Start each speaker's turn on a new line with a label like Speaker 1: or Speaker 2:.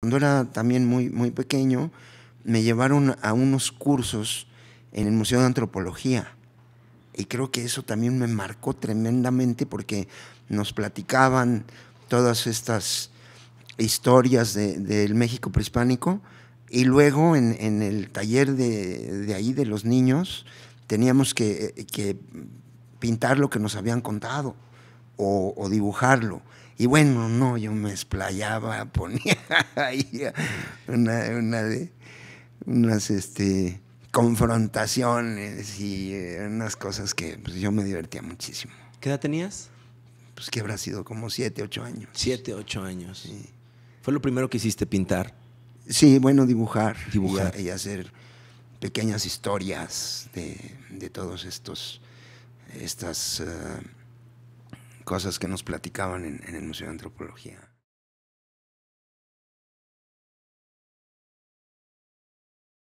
Speaker 1: Cuando era también muy, muy pequeño, me llevaron a unos cursos en el Museo de Antropología. Y creo que eso también me marcó tremendamente porque nos platicaban todas estas historias del México prehispánico. Y luego en, el taller de, ahí de los niños teníamos que eh, pintar lo que nos habían contado o, dibujarlo. Y bueno, no, yo me explayaba, ponía ahí una, de, unas este, confrontaciones y eh, unas cosas que pues, yo me divertía muchísimo. ¿Qué edad tenías? Pues que habrá sido como siete, ocho años. Siete, ocho años. ¿Fue lo primero que hiciste pintar? Sí, bueno, dibujar. Dibujar. Y, hacer pequeñas historias de, de todos estos, estas... Ah, cosas que nos platicaban en, en el Museo de Antropología.